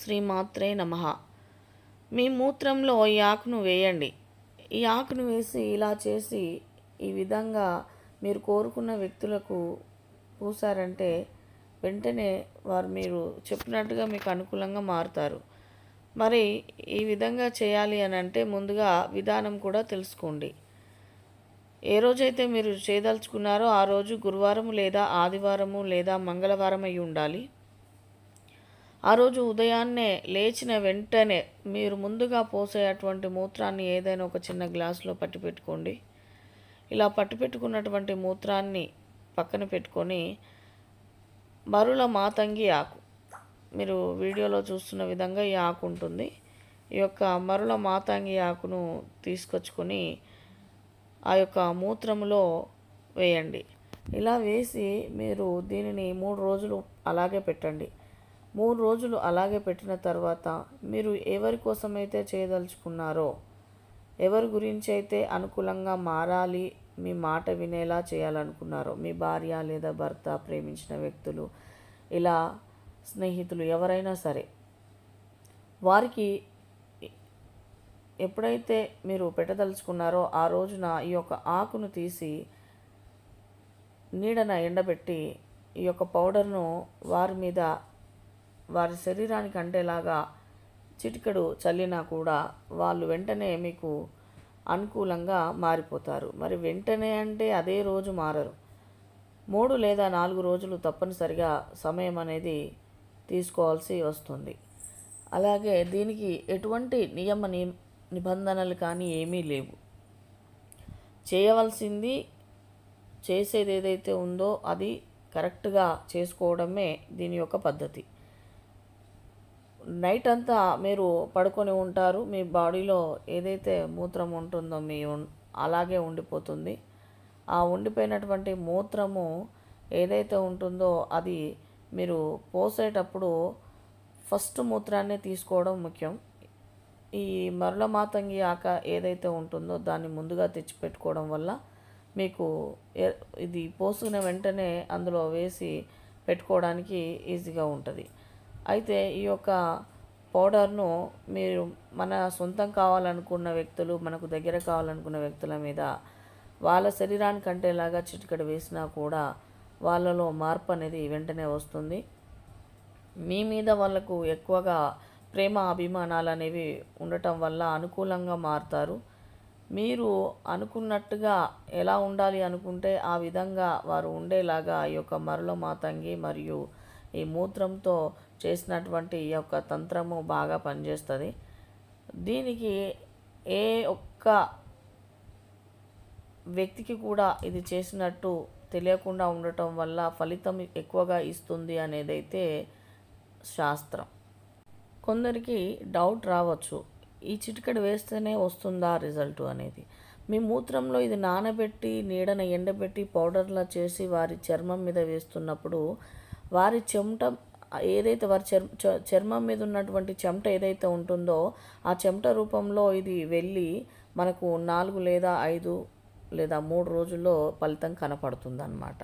శ్రీమాత్రే నమ మీ మూత్రంలో ఈ ఆకును వేయండి ఈ ఆకును వేసి ఇలా చేసి ఈ విధంగా మీరు కోరుకున్న వ్యక్తులకు పూసారంటే వెంటనే వారు మీరు చెప్పినట్టుగా మీకు అనుకూలంగా మారుతారు మరి ఈ విధంగా చేయాలి అని అంటే ముందుగా విధానం కూడా తెలుసుకోండి ఏ రోజైతే మీరు చేయదలుచుకున్నారో ఆ రోజు గురువారము లేదా ఆదివారము లేదా మంగళవారం అయి ఉండాలి ఆ రోజు ఉదయాన్నే లేచిన వెంటనే మీరు ముందుగా పోసే అటువంటి మూత్రాన్ని ఏదైనా ఒక చిన్న గ్లాసులో పట్టి పెట్టుకోండి ఇలా పట్టి పెట్టుకున్నటువంటి మూత్రాన్ని పక్కన పెట్టుకొని బరుల మాతంగి ఆకు మీరు వీడియోలో చూస్తున్న విధంగా ఈ ఆకు ఉంటుంది ఈ యొక్క మరుల మాతంగి ఆకును తీసుకొచ్చుకొని ఆ యొక్క మూత్రములో వేయండి ఇలా వేసి మీరు దీనిని మూడు రోజులు అలాగే పెట్టండి మూడు రోజులు అలాగే పెట్టిన తర్వాత మీరు ఎవరి కోసమైతే చేయదలుచుకున్నారో ఎవరి గురించి అయితే అనుకూలంగా మారాలి మీ మాట వినేలా చేయాలనుకున్నారో మీ భార్య లేదా భర్త ప్రేమించిన వ్యక్తులు ఇలా స్నేహితులు ఎవరైనా సరే వారికి ఎప్పుడైతే మీరు పెట్టదలుచుకున్నారో ఆ రోజున ఈ యొక్క ఆకును తీసి నీడన ఎండబెట్టి ఈ యొక్క పౌడర్ను వారి మీద వారి శరీరానికి అంటేలాగా చిటికెడు చల్లినా కూడా వాళ్ళు వెంటనే మీకు అనుకూలంగా మారిపోతారు మరి వెంటనే అంటే అదే రోజు మారరు మూడు లేదా నాలుగు రోజులు తప్పనిసరిగా సమయం అనేది తీసుకోవాల్సి వస్తుంది అలాగే దీనికి ఎటువంటి నియమ నిబంధనలు కానీ ఏమీ లేవు చేయవలసింది చేసేది ఏదైతే ఉందో అది కరెక్ట్గా చేసుకోవడమే దీని యొక్క పద్ధతి నైట్ అంతా మీరు పడుకొని ఉంటారు మీ బాడీలో ఏదైతే మూత్రం ఉంటుందో మీ అలాగే ఉండిపోతుంది ఆ ఉండిపోయినటువంటి మూత్రము ఏదైతే ఉంటుందో అది మీరు పోసేటప్పుడు ఫస్ట్ మూత్రాన్ని తీసుకోవడం ముఖ్యం ఈ మరల మాతంగి ఆక ఏదైతే ఉంటుందో దాన్ని ముందుగా తెచ్చిపెట్టుకోవడం వల్ల మీకు ఇది పోసుకునే వెంటనే అందులో వేసి పెట్టుకోవడానికి ఈజీగా ఉంటుంది అయితే ఈ యొక్క పౌడర్ను మీరు మన సొంతం కావాలనుకున్న వ్యక్తులు మనకు దగ్గర కావాలనుకున్న వ్యక్తుల మీద వాళ్ళ శరీరానికంటే లాగా చిటికడి వేసినా కూడా వాళ్ళలో మార్పు అనేది వెంటనే వస్తుంది మీ మీద వాళ్ళకు ఎక్కువగా ప్రేమ అభిమానాలు అనేవి ఉండటం వల్ల అనుకూలంగా మారుతారు మీరు అనుకున్నట్టుగా ఎలా ఉండాలి అనుకుంటే ఆ విధంగా వారు ఉండేలాగా ఈ యొక్క మరల మాతంగి మరియు ఈ మూత్రంతో చేసినటువంటి ఈ యొక్క తంత్రము బాగా పనిచేస్తుంది దీనికి ఏ ఒక్క వ్యక్తికి కూడా ఇది చేసినట్టు తెలియకుండా ఉండటం వల్ల ఫలితం ఎక్కువగా ఇస్తుంది అనేదైతే శాస్త్రం కొందరికి డౌట్ రావచ్చు ఈ చిటికడు వేస్తేనే వస్తుందా రిజల్ట్ అనేది మీ మూత్రంలో ఇది నానబెట్టి నీడన ఎండబెట్టి పౌడర్లా చేసి వారి చర్మం మీద వేస్తున్నప్పుడు వారి చెమట ఏదైతే వారి చర్మం మీద ఉన్నటువంటి చెమట ఏదైతే ఉంటుందో ఆ చెమట రూపంలో ఇది వెళ్ళి మనకు నాలుగు లేదా ఐదు లేదా మూడు రోజుల్లో ఫలితం కనపడుతుందన్నమాట